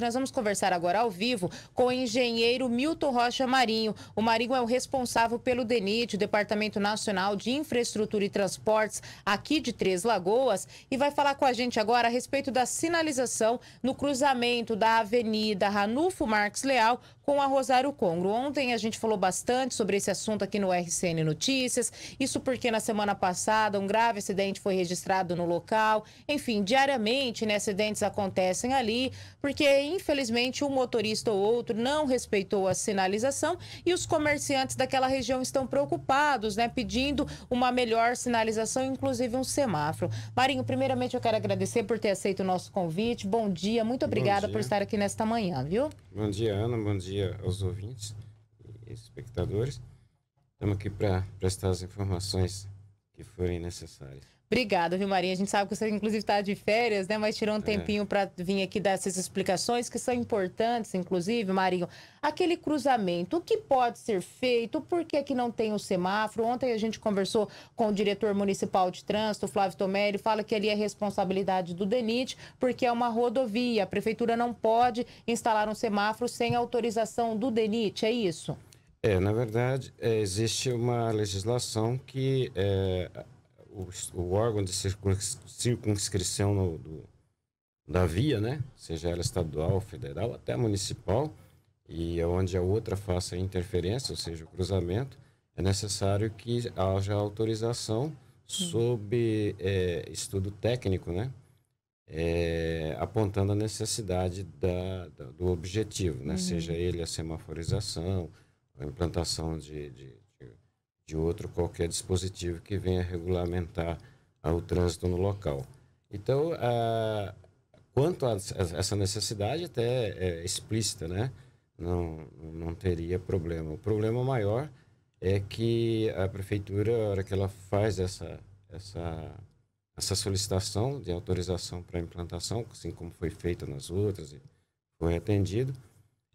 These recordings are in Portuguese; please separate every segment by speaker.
Speaker 1: Nós vamos conversar agora ao vivo com o engenheiro Milton Rocha Marinho. O Marinho é o responsável pelo DENIT, o Departamento Nacional de Infraestrutura e Transportes, aqui de Três Lagoas, e vai falar com a gente agora a respeito da sinalização no cruzamento da Avenida Ranulfo Marques Leal com a Rosário Congro. Ontem a gente falou bastante sobre esse assunto aqui no RCN Notícias, isso porque na semana passada um grave acidente foi registrado no local. Enfim, diariamente né, acidentes acontecem ali, porque infelizmente um motorista ou outro não respeitou a sinalização e os comerciantes daquela região estão preocupados, né, pedindo uma melhor sinalização, inclusive um semáforo. Marinho, primeiramente eu quero agradecer por ter aceito o nosso convite. Bom dia, muito obrigada dia. por estar aqui nesta manhã, viu?
Speaker 2: Bom dia, Ana, bom dia dia aos ouvintes e espectadores. Estamos aqui para prestar as informações que forem necessárias.
Speaker 1: Obrigada, viu, Marinha? A gente sabe que você, inclusive, está de férias, né? Mas tirou um é. tempinho é. para vir aqui dar essas explicações que são importantes, inclusive, Marinho. Aquele cruzamento, o que pode ser feito? Por que, que não tem o semáforo? Ontem a gente conversou com o diretor municipal de trânsito, Flávio Tomé, ele fala que ali é responsabilidade do DENIT, porque é uma rodovia. A prefeitura não pode instalar um semáforo sem autorização do DENIT, é isso?
Speaker 2: É, na verdade, é, existe uma legislação que... É o, o órgão de circunscrição no, do, da via, né? Seja ela estadual, federal, até municipal, e onde a outra faça interferência, ou seja, o cruzamento, é necessário que haja autorização sob é, estudo técnico, né? É, apontando a necessidade da, da do objetivo, né? Uhum. seja ele a semaforização, a implantação de, de, de outro qualquer dispositivo que venha regulamentar o trânsito no local. Então, a, quanto a, essa necessidade, até é, é explícita, né? Não, não teria problema. O problema maior é que a prefeitura, na hora que ela faz essa, essa, essa solicitação de autorização para implantação, assim como foi feita nas outras e foi atendido,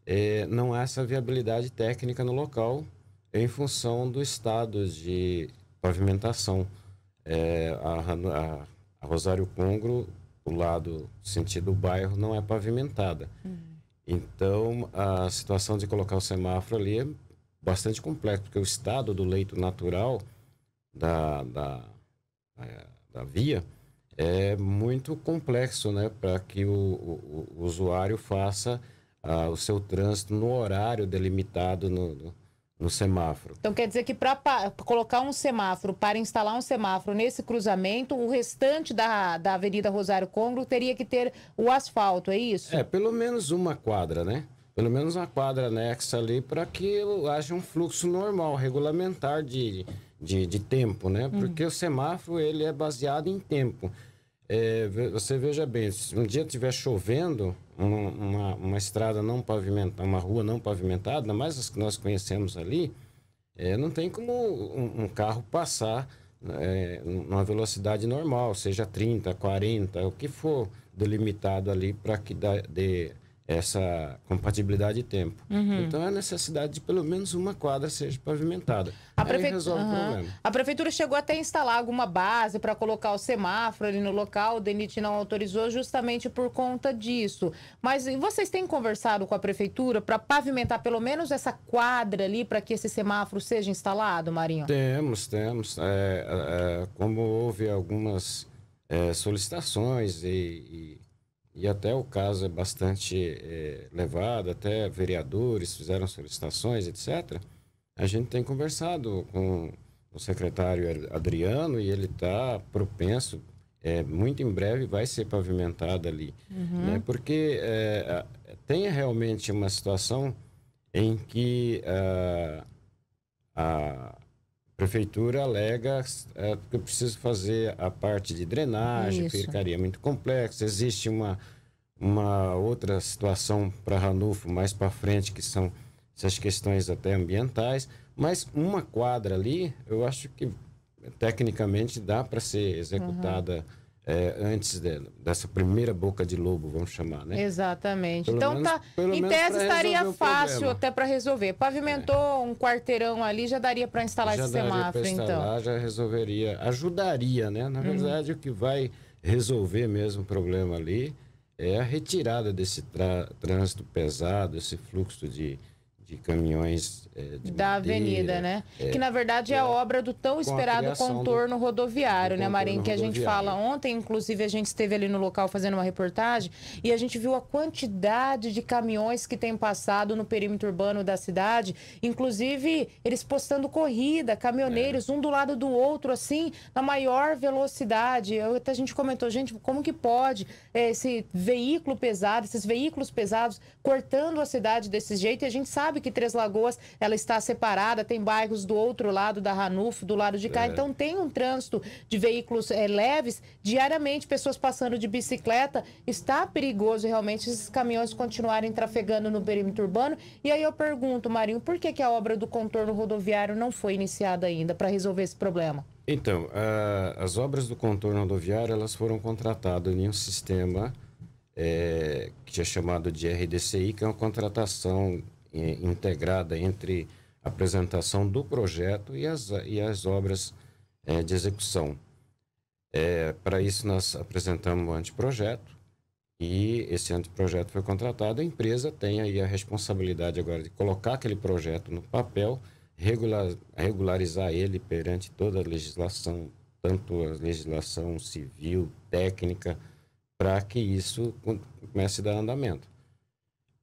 Speaker 2: é, não há essa viabilidade técnica no local em função do estado de pavimentação. É, a, a, a, Rosário Congro, o lado sentido bairro, não é pavimentada. Uhum. Então, a situação de colocar o semáforo ali é bastante complexa, porque o estado do leito natural da, da, da via é muito complexo né, para que o, o, o, usuário faça uh, o seu trânsito no horário delimitado no, no no semáforo.
Speaker 1: Então quer dizer que para colocar um semáforo, para instalar um semáforo nesse cruzamento, o restante da, da Avenida Rosário Congro teria que ter o asfalto, é isso? É, pelo menos
Speaker 2: uma quadra, né? Pelo menos uma quadra anexa ali para que haja um fluxo normal, regulamentar de, de, de tempo, né? Hum. Porque uhum. o semáforo ele é baseado em tempo. É, você veja bem, se um dia estiver chovendo, uma, uma, uma, estrada não pavimentada, uma rua não pavimentada, mas as que nós conhecemos ali, é, não tem como um, um carro passar é, numa velocidade normal, seja 30, 40, o que for delimitado ali para que dê essa compatibilidade de tempo. Uhum. Então, é a necessidade de pelo menos uma quadra seja pavimentada. A, prefe... uhum.
Speaker 1: a prefeitura chegou até a instalar alguma base para colocar o semáforo ali no local, o DENIT não autorizou justamente por conta disso. Mas vocês têm conversado com a prefeitura para pavimentar pelo menos essa quadra ali para que esse semáforo seja instalado, Marinho?
Speaker 2: Temos, temos. É, é, é como houve algumas é, solicitações e, e e até o caso é bastante é, levado, até vereadores fizeram solicitações, etc. A gente tem conversado com o secretário Adriano e ele está propenso, é, muito em breve vai ser pavimentada ali, uhum. né? porque é, tem realmente uma situação em que ah, a, a prefeitura alega é, que eu preciso fazer a parte de drenagem, Isso. ficaria muito complexa. Existe uma, uma outra situação para Ranulfo mais para frente, que são essas questões até ambientais. Mas uma quadra ali, eu acho que tecnicamente dá para ser executada. Uhum é, antes dessa primeira boca de lobo, vamos chamar, né?
Speaker 1: Exatamente. Pelo então, menos, tá, em tese estaria fácil até para resolver. Pavimentou é. um quarteirão ali, já daria para instalar já esse semáforo, instalar,
Speaker 2: então. Já resolveria, ajudaria, né? Na uhum. verdade, o que vai resolver mesmo o problema ali é a retirada desse trânsito pesado, esse fluxo de, de caminhões é,
Speaker 1: da madeira, avenida, né? É, que na verdade é a é, obra do tão esperado contorno do, rodoviário, do né, Marinho? Que a gente fala ontem, inclusive, a gente esteve ali no local fazendo uma reportagem e a gente viu a quantidade de caminhões que tem passado no perímetro urbano da cidade, inclusive eles postando corrida, caminhoneiros, é. um do lado do outro, assim, na maior velocidade. Eu, até a gente comentou, gente, como que pode esse veículo pesado, esses veículos pesados cortando a cidade desse jeito? E a gente sabe que Três Lagoas ela está separada, tem bairros do outro lado da Ranulfo, do lado de cá. É. Então tem um trânsito de veículos é, leves diariamente, pessoas passando de bicicleta. Está perigoso realmente esses caminhões continuarem trafegando no perímetro urbano. E aí eu pergunto, Marinho, por que, que a obra do contorno rodoviário não foi iniciada ainda para resolver esse problema?
Speaker 2: Então, as obras do contorno rodoviário elas foram contratadas em um sistema é, que é chamado de RDCI, que é uma contratação eh, integrada entre a apresentação do projeto e as, e as obras é, de execução. É, Para isso, nós apresentamos o anteprojeto e esse anteprojeto foi contratado. A empresa tem aí a responsabilidade agora de colocar aquele projeto no papel, regular, regularizar ele perante toda a legislação, tanto a legislação civil, técnica, para que isso comece a dar andamento.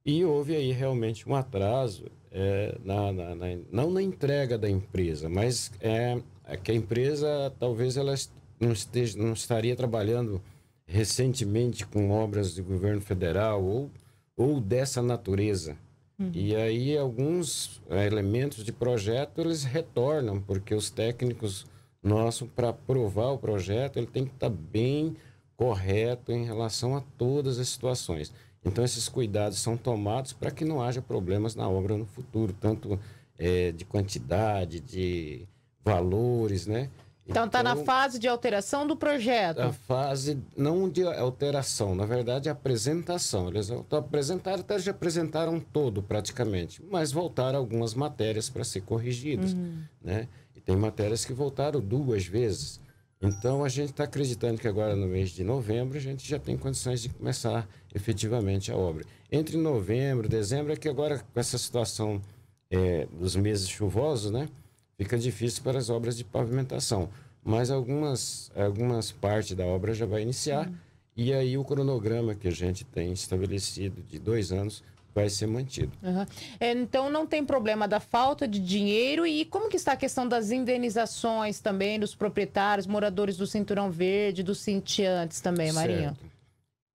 Speaker 2: E houve aí realmente um atraso, é, na, na, na, não na entrega da empresa, mas é, é que a empresa talvez ela não, esteja, não estaria trabalhando recentemente com obras do governo federal ou, ou dessa natureza. Uhum. E aí alguns é, elementos de projeto eles retornam, porque os técnicos nossos, para aprovar o projeto, ele tem que estar tá bem correto em relação a todas as situações. Então, esses cuidados são tomados para que não haja problemas na obra no futuro, tanto é, de quantidade, de valores, né?
Speaker 1: Então está na então, fase de alteração do projeto. A
Speaker 2: fase não de alteração, na verdade, é apresentação. Eles apresentaram, até já apresentaram todo praticamente, mas voltaram algumas matérias para ser corrigidas, uhum. né? E tem matérias que voltaram duas vezes. Então, a gente está acreditando que agora no mês de novembro a gente já tem condições de começar efetivamente a obra. Entre novembro, dezembro, é que agora com essa situação é, dos meses chuvosos, né, fica difícil para as obras de pavimentação. Mas algumas, algumas partes da obra já vai iniciar. Uhum. E aí o cronograma que a gente tem estabelecido de dois anos vai ser mantido.
Speaker 1: Uhum. Então não tem problema da falta de dinheiro e como que está a questão das indenizações também dos proprietários, moradores do Cinturão Verde, dos cintiantes também, Marinho? Certo.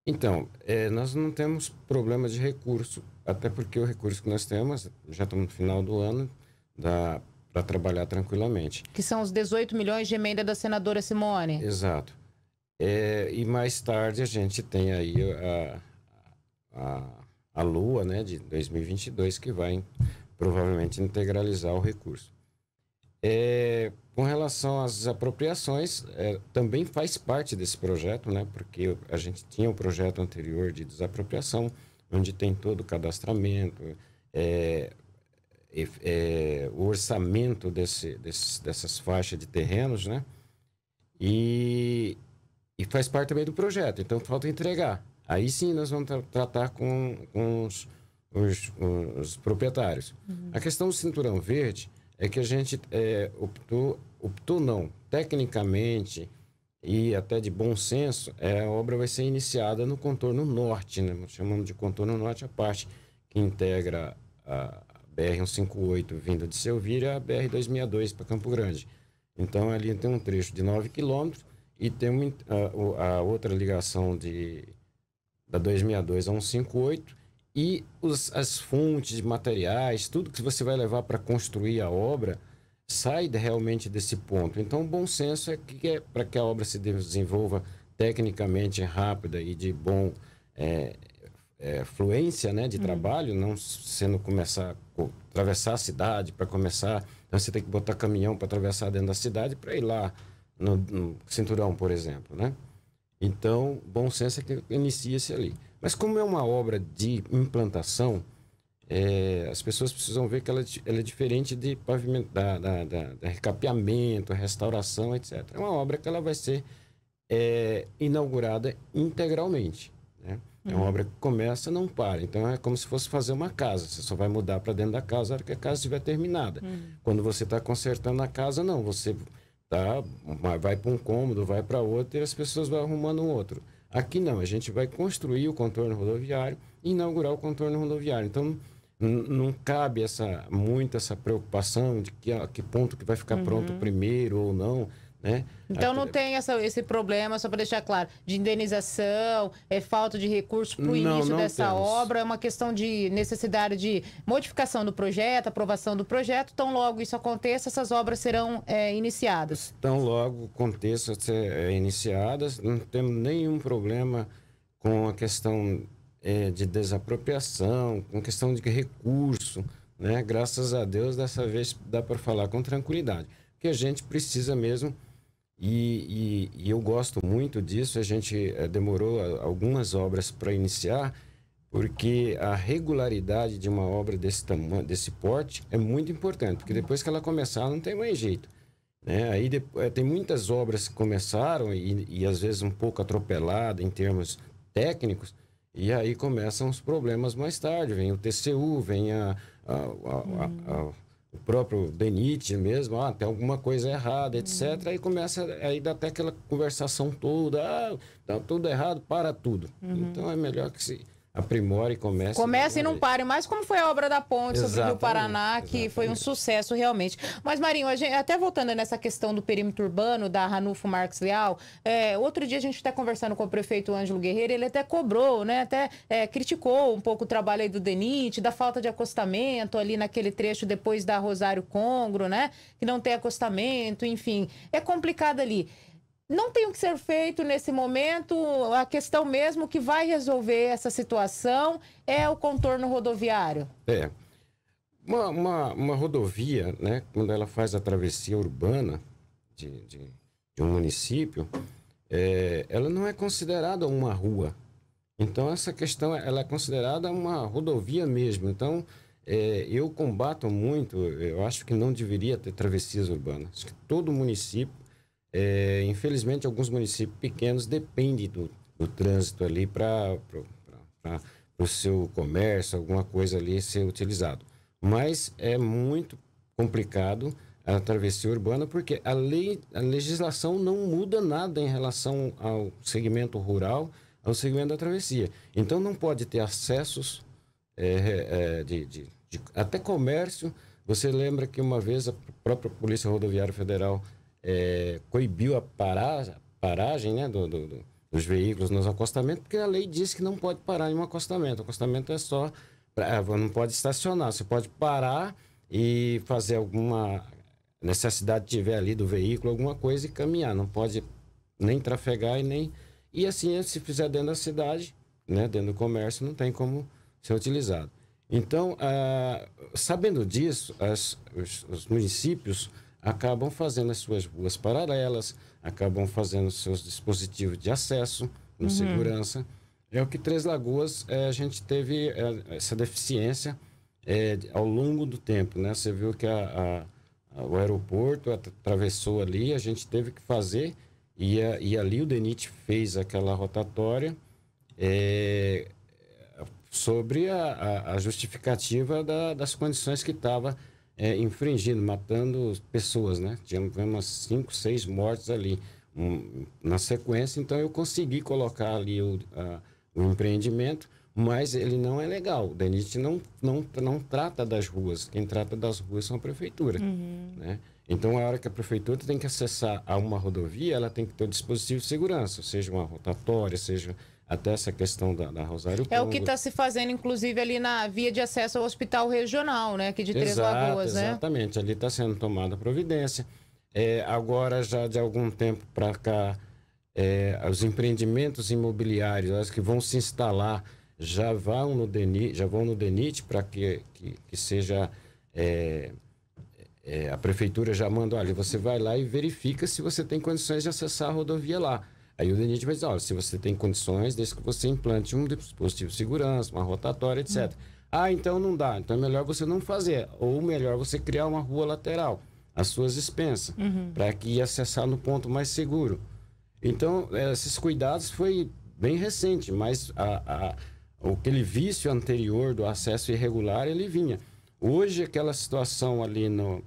Speaker 2: Então, é, nós não temos problema de recurso, até porque o recurso que nós temos, já estamos no final do ano, dá para trabalhar tranquilamente.
Speaker 1: Que são os 18 milhões de emenda da senadora Simone.
Speaker 2: Exato. É, e mais tarde a gente tem aí a, a a lua né, de 2022 que vai provavelmente integralizar o recurso. É, com relação às apropriações, é, também faz parte desse projeto, né, porque a gente tinha um projeto anterior de desapropriação, onde tem todo o cadastramento, é, é o orçamento desse, desse, dessas faixas de terrenos, né, e, e faz parte também do projeto, então falta entregar. Aí sim nós vamos tra tratar com, com os, os, os, proprietários. Uhum. A questão do cinturão verde é que a gente é, optou, optou não, tecnicamente e até de bom senso, é, a obra vai ser iniciada no contorno norte, né? chamamos de contorno norte a parte que integra a BR-158 vindo de Selvíria a BR-262 para Campo Grande. Então ali tem um trecho de 9 quilômetros e tem uma, a, a outra ligação de da 262 a 158 e os, as fontes, materiais, tudo que você vai levar para construir a obra sai realmente desse ponto. Então, o bom senso é que é para que a obra se desenvolva tecnicamente rápida e de bom é, é, fluência né, de uhum. trabalho, não sendo começar atravessar a cidade para começar. Então, você tem que botar caminhão para atravessar dentro da cidade para ir lá no, no cinturão, por exemplo, né? Então, bom senso é que inicia-se ali. Mas como é uma obra de implantação, é, as pessoas precisam ver que ela, é ela é diferente de pavimento, da, da, da, recapeamento, restauração, etc. É uma obra que ela vai ser é, inaugurada integralmente. Né? É uma uhum. obra que começa não para. Então é como se fosse fazer uma casa. Você só vai mudar para dentro da casa na hora que a casa estiver terminada. Uhum. Quando você está consertando a casa, não. Você tá? Vai para um cômodo, vai para outro e as pessoas vão arrumando um outro. Aqui não, a gente vai construir o contorno rodoviário e inaugurar o contorno rodoviário. Então, não cabe essa muito essa preocupação de que a ah, que ponto que vai ficar uhum. pronto primeiro ou não. Né? Então não
Speaker 1: tem essa, esse problema, só para deixar claro, de indenização, é falta de recurso para o início não dessa temos. obra, é uma questão de necessidade de modificação do projeto, aprovação do projeto. Tão logo isso aconteça, essas obras serão é, iniciadas.
Speaker 2: Tão logo aconteça ser é, iniciadas, não temos nenhum problema com a questão é, de desapropriação, com questão de recurso. Né? Graças a Deus, dessa vez dá para falar com tranquilidade, porque a gente precisa mesmo e, e, e eu gosto muito disso. A gente é, demorou eh, algumas obras para iniciar, porque a regularidade de uma obra desse tamanho, desse porte, é muito importante, porque depois que ela começar, não tem mais jeito. Né? Aí eh, tem muitas obras que começaram e, e às vezes um pouco atropelada em termos técnicos, e aí começam os problemas mais tarde. Vem o TCU, vem a, a, a, a o próprio Denit mesmo, ah, tem alguma coisa errada, etc. Uhum. Aí começa, aí dá até aquela conversação toda, ah, tá tudo errado, para tudo. Uhum. Então é melhor que se aprimore e comece. Comece e não
Speaker 1: pare Mas como foi a obra da ponte sobre o Rio Paraná, que exatamente. foi um sucesso realmente. Mas, Marinho, gente, até voltando nessa questão do perímetro urbano, da Ranulfo Marques Leal, é, outro dia a gente está conversando com o prefeito Ângelo Guerreiro, ele até cobrou, né, até é, criticou um pouco o trabalho aí do DENIT, da falta de acostamento ali naquele trecho depois da Rosário Congro, né, que não tem acostamento, enfim, é complicado ali não tem o que ser feito nesse momento. A questão mesmo que vai resolver essa situação é o contorno rodoviário.
Speaker 2: É. Uma, uma, uma rodovia, né, quando ela faz a travessia urbana de, de, de um município, é, ela não é considerada uma rua. Então, essa questão ela é considerada uma rodovia mesmo. Então, é, eu combato muito, eu acho que não deveria ter travessias urbanas. Acho que todo município é, infelizmente, alguns municípios pequenos dependem do, do trânsito ali para o seu comércio, alguma coisa ali ser utilizado. Mas é muito complicado a travessia urbana, porque a lei, a legislação não muda nada em relação ao segmento rural, ao segmento da travessia. Então não pode ter acessos é, é, de, de, de, até comércio. Você lembra que uma vez a própria Polícia Rodoviária Federal é, coibiu a paragem né, do, do, do, dos veículos nos acostamentos, porque a lei diz que não pode parar em um acostamento. O acostamento é só. Pra, é, não pode estacionar, você pode parar e fazer alguma necessidade tiver ali do veículo, alguma coisa e caminhar. Não pode nem trafegar e nem. E assim, é, se fizer dentro da cidade, né, dentro do comércio, não tem como ser utilizado. Então, ah, sabendo disso, as, os, os municípios acabam fazendo as suas ruas paralelas, acabam fazendo os seus dispositivos de acesso, no uhum. segurança. É o que Três Lagoas é, a gente teve é, essa deficiência é, ao longo do tempo, né? Você viu que a, a, a, o aeroporto atravessou ali, a gente teve que fazer e, e ali o DENIT fez aquela rotatória é, sobre a, justificativa da, das condições que estava é, infringindo, matando pessoas, né? Tivemos umas cinco, seis mortes ali um, na sequência, então eu consegui colocar ali o, a, o empreendimento, mas ele não é legal. O DENIT não, não, não trata das ruas, quem trata das ruas são a prefeitura, uhum. né? Então, a hora que a prefeitura tem que acessar a uma rodovia, ela tem que ter um dispositivo de segurança, seja uma rotatória, seja até essa questão da, da Rosário Pongo. É o que está
Speaker 1: se fazendo, inclusive, ali na via de acesso ao hospital regional, né? Aqui de Três Exato, Lagoas, né?
Speaker 2: Exatamente, ali está sendo tomada providência. É, agora, já de algum tempo para cá, é, os empreendimentos imobiliários as que vão se instalar já vão no DENIT, já vão no DENIT para que, que, que, seja. É, é, a prefeitura já manda, olha, você vai lá e verifica se você tem condições de acessar a rodovia lá. Aí o DENIT vai dizer, olha, se você tem condições, desde que você implante um dispositivo de segurança, uma rotatória, etc. Hum. Ah, então não dá, então é melhor você não fazer, ou melhor você criar uma rua lateral, as suas dispensas, uhum. para que acessar no ponto mais seguro. Então, é, esses cuidados foi bem recente, mas a, a, aquele vício anterior do acesso irregular, ele vinha. Hoje, aquela situação ali no,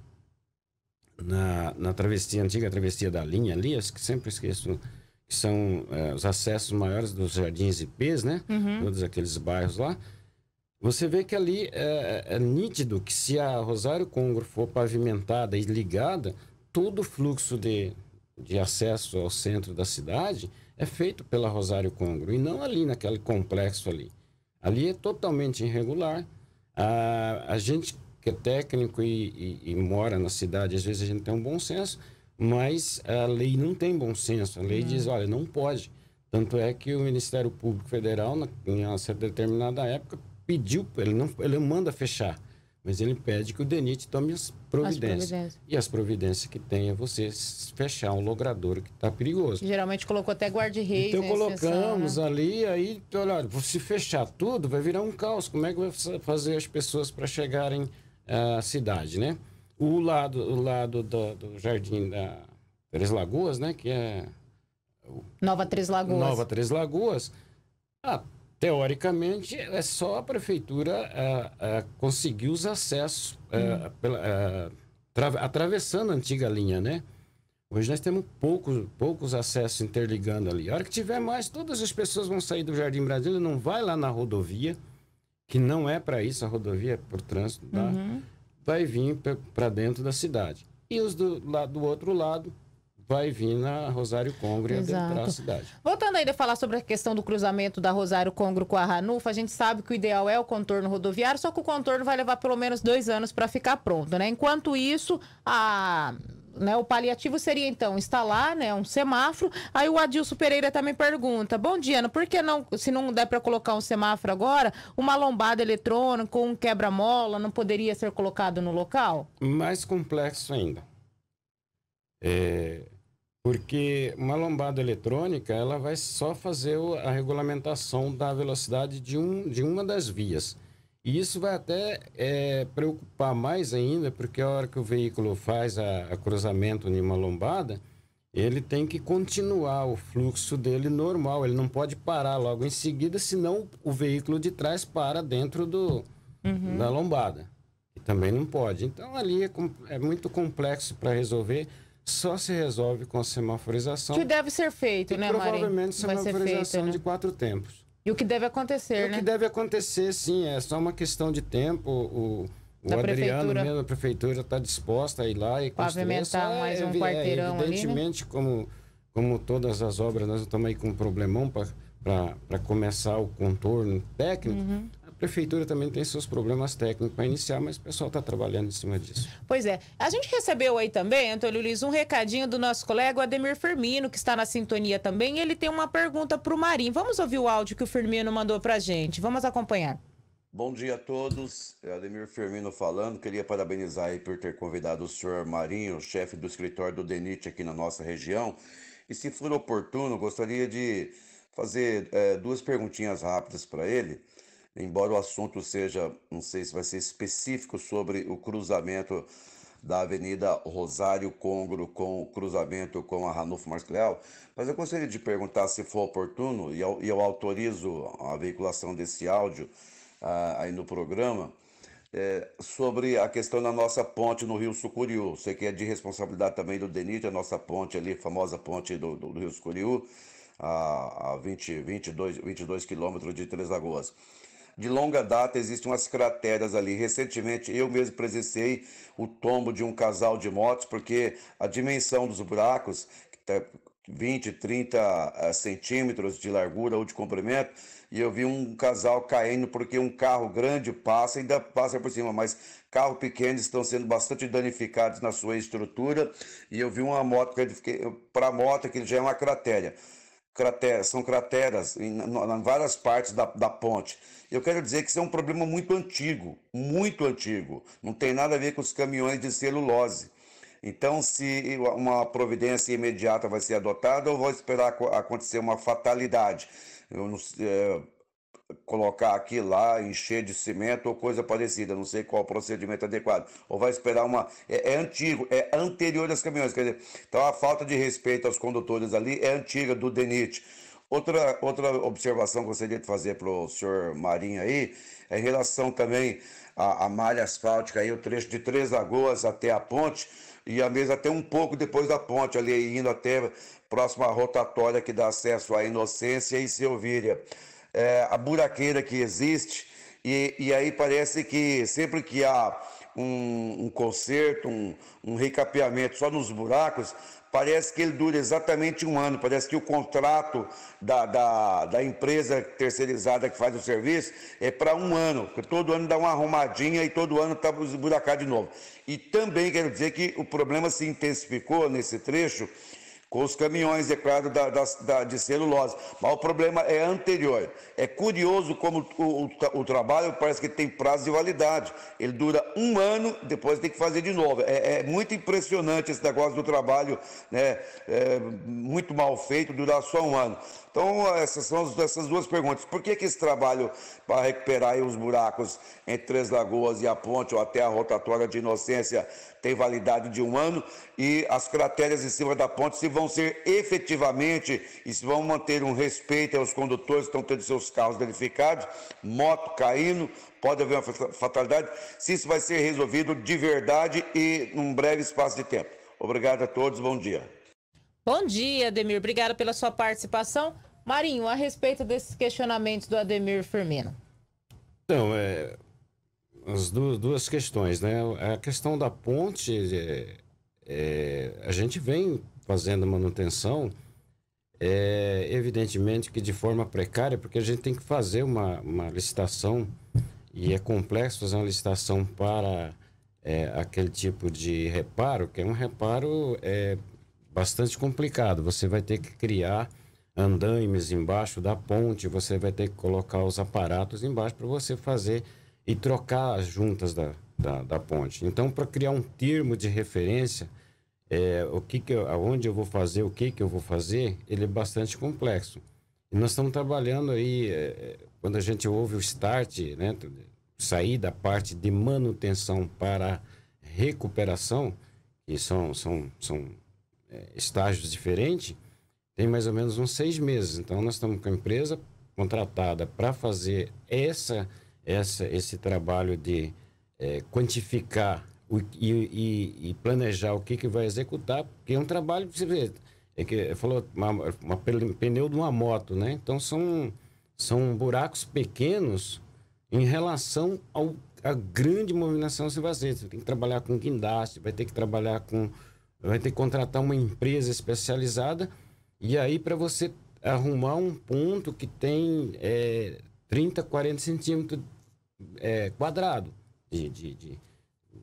Speaker 2: na, na travestia, antiga travestia da linha ali, acho que sempre esqueço que são é, os acessos maiores dos jardins IPs, né? Uhum. Todos aqueles bairros lá. Você vê que ali é, é, nítido que se a Rosário Congro for pavimentada e ligada, todo o fluxo de, de acesso ao centro da cidade é feito pela Rosário Congro e não ali naquele complexo ali. Ali é totalmente irregular. A, a gente que é técnico e, e, e mora na cidade, às vezes a gente tem um bom senso mas a lei não tem bom senso. A lei diz, olha, não pode. Tanto é que o Ministério Público Federal, na, em uma certa determinada época, pediu, ele não, ele manda fechar, mas ele pede que o DENIT tome as providências. As providências. E as providências que tem é você fechar um logradouro que está perigoso.
Speaker 1: Geralmente colocou até guarda-reis. Então né, colocamos
Speaker 2: exceção, né? ali, aí, olha, se fechar tudo, vai virar um caos. Como é que vai fazer as pessoas para chegarem à cidade, né? O lado, o lado do, do Jardim da Três Lagoas, né? Que é.
Speaker 1: Nova Três Lagoas. Nova
Speaker 2: Três Lagoas. Ah, teoricamente, é só a prefeitura ah, ah, conseguir os acessos ah, uhum. ah atravessando a antiga linha, né? Hoje nós temos poucos, poucos acessos interligando ali. A hora que tiver mais, todas as pessoas vão sair do Jardim Brasil e não vai lá na rodovia, que não é para isso, a rodovia é por trânsito, tá? Uhum vai vir para dentro da cidade. E os do, lá, do outro lado vai vir na Rosário Congro e adentrar a cidade.
Speaker 1: Voltando ainda a falar sobre a questão do cruzamento da Rosário Congro com a Ranufa, a gente sabe que o ideal é o contorno rodoviário, só que o contorno vai levar pelo menos dois anos para ficar pronto, né? Enquanto isso, a né, o paliativo seria, então, instalar né, um semáforo. Aí o Adilson Pereira também pergunta: Bom dia, Ana, por que não, se não der para colocar um semáforo agora, uma lombada eletrônica, um quebra-mola, não poderia ser colocado no local?
Speaker 2: Mais complexo ainda. É, porque uma lombada eletrônica ela vai só fazer a regulamentação da velocidade de, um, de uma das vias. E isso vai até é, preocupar mais ainda, porque a hora que o veículo faz a, a cruzamento em uma lombada, ele tem que continuar o fluxo dele normal, ele não pode parar logo em seguida, senão o veículo de trás para dentro do, uhum. da lombada. E também não pode. Então ali é, é muito complexo para resolver só se resolve com a semaforização. Que deve
Speaker 1: ser feito, e né, Provavelmente Mari? semaforização feito, né?
Speaker 2: de quatro tempos.
Speaker 1: E o que deve acontecer, e né? O
Speaker 2: que né? deve acontecer, sim. É só uma questão de tempo. O, o da Adriano, prefeitura. mesmo, a prefeitura está disposta a ir lá e Pavimentar
Speaker 3: é, mais um é, quarteirão é, Evidentemente,
Speaker 2: ali, né? como, como todas as obras, nós estamos aí com um problemão para começar o contorno técnico. Uhum prefeitura também tem seus problemas técnicos para iniciar, mas o pessoal está trabalhando em cima disso.
Speaker 1: Pois é. A gente recebeu aí também, Antônio Luiz, um recadinho do nosso colega Ademir Firmino, que está na sintonia também. Ele tem uma pergunta para o Marinho. Vamos ouvir o áudio que o Firmino mandou para a gente. Vamos acompanhar.
Speaker 3: Bom dia a todos. É Ademir Firmino falando. Queria parabenizar aí por ter convidado o senhor Marinho, chefe do escritório do DENIT aqui na nossa região. E se for oportuno, gostaria de fazer é, duas perguntinhas rápidas para ele embora o assunto seja, não sei se vai ser específico sobre o cruzamento da Avenida Rosário Congro com o cruzamento com a Ranulfo Marcleal, mas eu gostaria de perguntar se for oportuno, e eu, eu autorizo a veiculação desse áudio ah, aí no programa, é, sobre a questão da nossa ponte no Rio Sucuriú. Sei que é de responsabilidade também do DENIT, a nossa ponte ali, famosa ponte do, do, do Rio Sucuriú, a, a 20, 22, 22 quilômetros de Três Lagoas de longa data, existem umas crateras ali. Recentemente eu mesmo presenciei o tombo de um casal de motos, porque a dimensão dos buracos, 20, 30 tá eh, centímetros de largura ou de comprimento, e eu vi um casal caindo porque um carro grande passa, ainda passa por cima, mas carros pequenos estão sendo bastante danificados na sua estrutura, e eu vi uma moto, para moto, que já é uma cratera crateras, são crateras em, em várias partes da, da ponte. Eu quero dizer que isso é um problema muito antigo, muito antigo. Não tem nada a ver com os caminhões de celulose. Então, se uma providência imediata vai ser adotada, eu vou esperar acontecer uma fatalidade. Eu não, é, colocar aqui lá, encher de cimento ou coisa parecida, não sei qual o procedimento adequado. Ou vai esperar uma. É, é antigo, é anterior das caminhões, quer dizer, então a falta de respeito aos condutores ali é antiga do DENIT. Outra, outra observação que eu gostaria de fazer para o senhor Marinho aí, é em relação também à, à malha asfáltica aí, o trecho de Três Lagoas até a ponte, e a mesa até um pouco depois da ponte, ali indo até próxima rotatória que dá acesso à Inocência e Silvíria é, a buraqueira que existe, e, e aí parece que sempre que há um, um conserto, um, um recapeamento só nos buracos, parece que ele dura exatamente um ano, parece que o contrato da, da, da empresa terceirizada que faz o serviço é para um ano, porque todo ano dá uma arrumadinha e todo ano está buracar de novo. E também quero dizer que o problema se intensificou nesse trecho, com os caminhões, é claro, da, da, da, de celulose. Mas o problema é anterior. É curioso como o, o, o, trabalho parece que tem prazo de validade. Ele dura um ano, depois tem que fazer de novo. É, é muito impressionante esse negócio do trabalho, né? É muito mal feito, durar só um ano. Então, essas são essas duas perguntas. Por que, que esse trabalho para recuperar os buracos entre Três Lagoas e a ponte ou até a rotatória de inocência tem validade de um ano, e as crateras em cima da ponte se vão ser efetivamente e se vão manter um respeito aos condutores que estão tendo seus carros danificados, moto caindo, pode haver uma fatalidade, se isso vai ser resolvido de verdade e num breve espaço de tempo. Obrigado a todos, bom dia.
Speaker 1: Bom dia, Ademir.
Speaker 3: Obrigado pela sua participação.
Speaker 1: Marinho, a respeito desses questionamentos do Ademir Firmino. Então, é,
Speaker 2: as duas, duas questões, né? A questão da ponte, é, é, a gente vem fazendo manutenção, é, evidentemente que de forma precária, porque a gente tem que fazer uma, uma licitação e é complexo fazer uma licitação para é, aquele tipo de reparo, que é um reparo é, bastante complicado. Você vai ter que criar andaimes embaixo da ponte, você vai ter que colocar os aparatos embaixo para você fazer e trocar as juntas da, da, da ponte. Então, para criar um termo de referência, é, o que que eu, aonde eu vou fazer, o que que eu vou fazer, ele é bastante complexo. E nós estamos trabalhando aí, é, quando a gente ouve o start, né, sair da parte de manutenção para recuperação, que são, são, são é, estágios diferentes, tem mais ou menos uns seis meses. Então, nós estamos com a empresa contratada para fazer essa essa, esse trabalho de é, quantificar o, e, e, e, planejar o que, que vai executar, porque é um trabalho, você vê, é que falou uma, uma, pneu de uma moto, né? Então são, são buracos pequenos em relação ao a grande movimentação que você vai fazer. Você tem que trabalhar com guindaste, vai ter que trabalhar com. Vai ter que contratar uma empresa especializada. E aí, para você arrumar um ponto que tem é, 30, 40 centímetros é, quadrado de, de, de,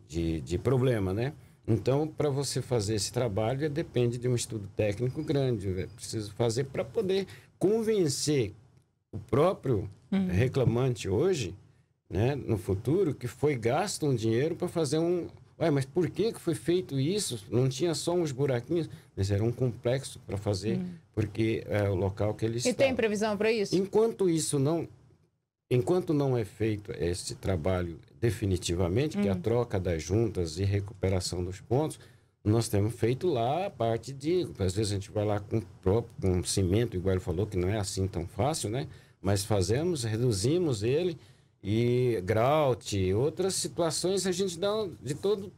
Speaker 2: de, de problema, né? Então, para você fazer esse trabalho, é, depende de um estudo técnico grande. É preciso fazer para poder convencer o próprio hum. reclamante hoje, né, no futuro, que foi gasto um dinheiro para fazer um. Ué, mas por que, que foi feito isso? Não tinha só uns buraquinhos, mas era um complexo para fazer, hum. porque é o local que eles. E estava.
Speaker 1: tem previsão para isso? Enquanto isso não
Speaker 2: Enquanto não é feito esse trabalho definitivamente, uhum. que é a uhum. troca das juntas e recuperação dos pontos, nós temos feito lá a parte de. Às vezes a gente vai lá com, próprio, com cimento, igual ele falou, que não é assim tão fácil, né? Mas fazemos, reduzimos ele, e grout, outras situações a gente dá de todo.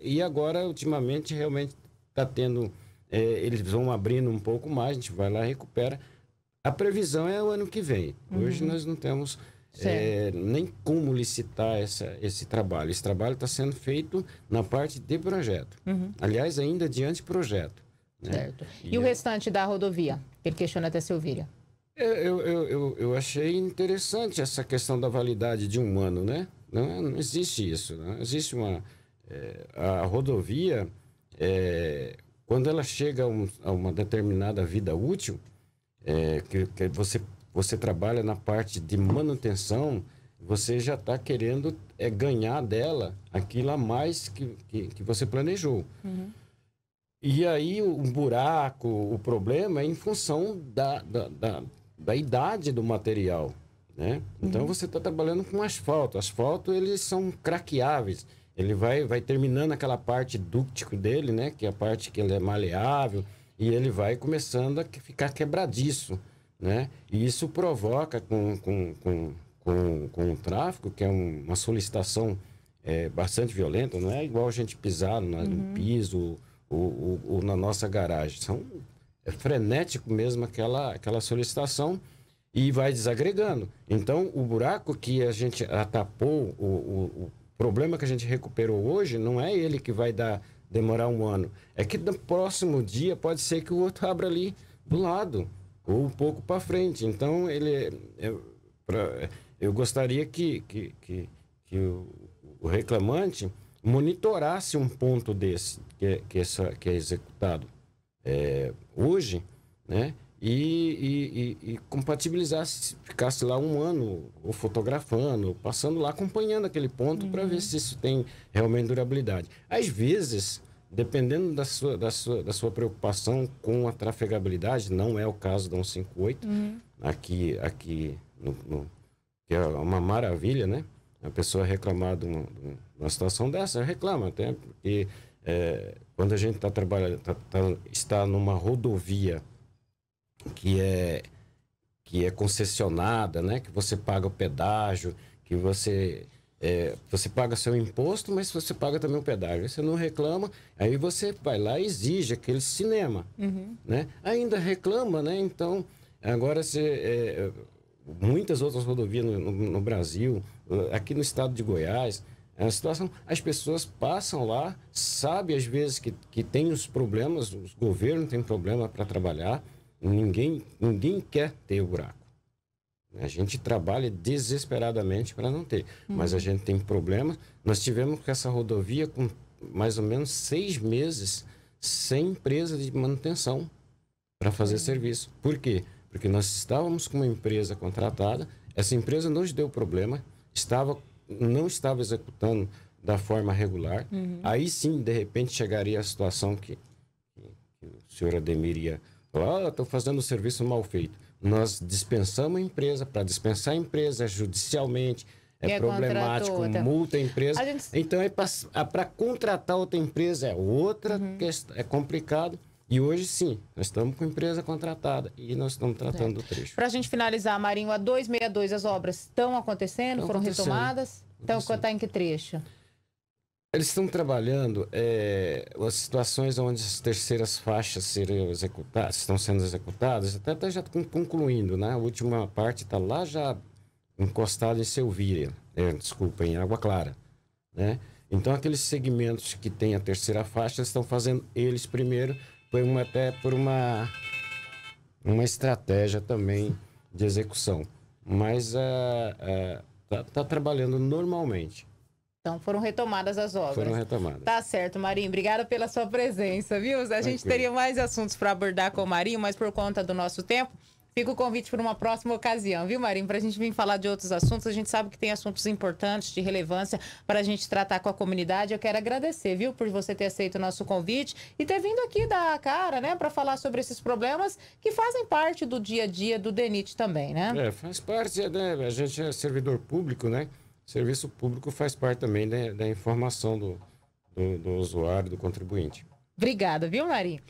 Speaker 2: E agora, ultimamente, realmente está tendo. É, eles vão abrindo um pouco mais, a gente vai lá e recupera a previsão é o ano que vem. Hoje uhum. nós não temos é, nem como licitar essa, esse trabalho. Esse trabalho está sendo feito na parte de projeto. Uhum. Aliás, ainda diante projeto. Né? Certo. E, e o é
Speaker 1: restante da rodovia? Ele questiona até Silvíria.
Speaker 2: É, eu, eu, eu, eu, achei interessante essa questão da validade de um ano, né? Não, não existe isso. Não existe uma. É, a rodovia, eh, quando ela chega a, um, a uma determinada vida útil, é, que, que você, você trabalha na parte de manutenção, você já está querendo é, ganhar dela aquilo a mais que, que, que você planejou. Uhum. E aí o buraco, o problema é em função da, da, da, da idade do material. Né? Então uhum. você está trabalhando com asfalto. Asfalto eles são craqueáveis. Ele vai, vai terminando aquela parte dúctico dele, né? que é a parte que ele é maleável e ele vai começando a ficar quebradiço, né? E isso provoca com, com, com, com, com o tráfico, que é um, uma solicitação é, bastante violenta, não é igual a gente pisar no, uhum. no piso ou, ou, ou, na nossa garagem. São, é frenético mesmo aquela, aquela solicitação e vai desagregando. Então, o buraco que a gente atapou, o, o, o problema que a gente recuperou hoje, não é ele que vai dar demorar um ano. É que no próximo dia pode ser que o outro abra ali do lado, ou um pouco para frente. Então, ele é, é, pra, eu gostaria que, que, que, que o, o, reclamante monitorasse um ponto desse que, é, que, é essa, que é executado é, hoje, né? e, e, e, e compatibilizasse, ficasse lá um ano ou fotografando, passando lá, acompanhando aquele ponto uhum. para ver se isso tem realmente durabilidade. Às vezes, dependendo da sua, da sua, da sua preocupação com a trafegabilidade, não é o caso da 158, uhum. aqui, aqui no, no, que é uma maravilha, né? A pessoa reclamar de uma, de uma situação dessa, reclama até, porque é, quando a gente tá trabalhando, tá, tá, está numa rodovia que é que é concessionada, né? Que você paga o pedágio, que você é, você paga seu imposto, mas você paga também o pedágio. Você não reclama, aí você vai lá e exige aquele cinema, uhum. né? Ainda reclama, né? Então agora se é, muitas outras rodovias no, no, no Brasil, aqui no estado de Goiás, a situação, as pessoas passam lá, sabe às vezes que, que tem os problemas, os governos têm problema para trabalhar, Ninguém, ninguém quer ter o buraco. A gente trabalha desesperadamente para não ter, uhum. mas a gente tem problemas. Nós tivemos com essa rodovia com mais ou menos seis meses sem empresa de manutenção para fazer uhum. serviço. Por quê? Porque nós estávamos com uma empresa contratada, essa empresa nos deu problema, estava, não estava executando da forma regular. Uhum. Aí sim, de repente, chegaria a situação que, que, que o senhor Ademir ia ah, estou fazendo um serviço mal feito. Nós dispensamos a empresa, para dispensar a empresa é judicialmente, é, é problemático, multa a empresa. A gente... Então, é para é contratar outra empresa é outra uhum. questão, é complicado. E hoje sim, nós estamos com empresa contratada e nós estamos tratando é. o trecho.
Speaker 1: Para a gente finalizar, Marinho, a 262, as obras estão acontecendo? foram acontecendo. retomadas? Então, está em que trecho?
Speaker 2: Eles estão trabalhando é, as situações onde as terceiras faixas serão executadas, estão sendo executadas, até, até já concluindo, né? A última parte está lá já encostada em Selvíria, é, desculpa, em Água Clara, né? Então aqueles segmentos que tem a terceira faixa estão fazendo eles primeiro, foi uma, até por uma uma estratégia também de execução, mas está é, é, uh, uh, tá trabalhando normalmente.
Speaker 1: Então foram retomadas as obras. Foram retomadas. Tá certo, Marinho. Obrigada pela sua presença, viu? A Tranquilo. gente teria mais assuntos para abordar com o Marinho, mas por conta do nosso tempo, fica o convite para uma próxima ocasião, viu, Marinho? Para a gente vir falar de outros assuntos. A gente sabe que tem assuntos importantes, de relevância, para a gente tratar com a comunidade. Eu quero agradecer, viu, por você ter aceito o nosso convite e ter vindo aqui dar a cara, né, para falar sobre esses problemas que fazem parte do dia a dia do DENIT também, né? É,
Speaker 2: faz parte, né? A gente é servidor público, né? serviço público faz parte também da, da informação do, do, do usuário, do contribuinte.
Speaker 1: Obrigada, viu, Mari?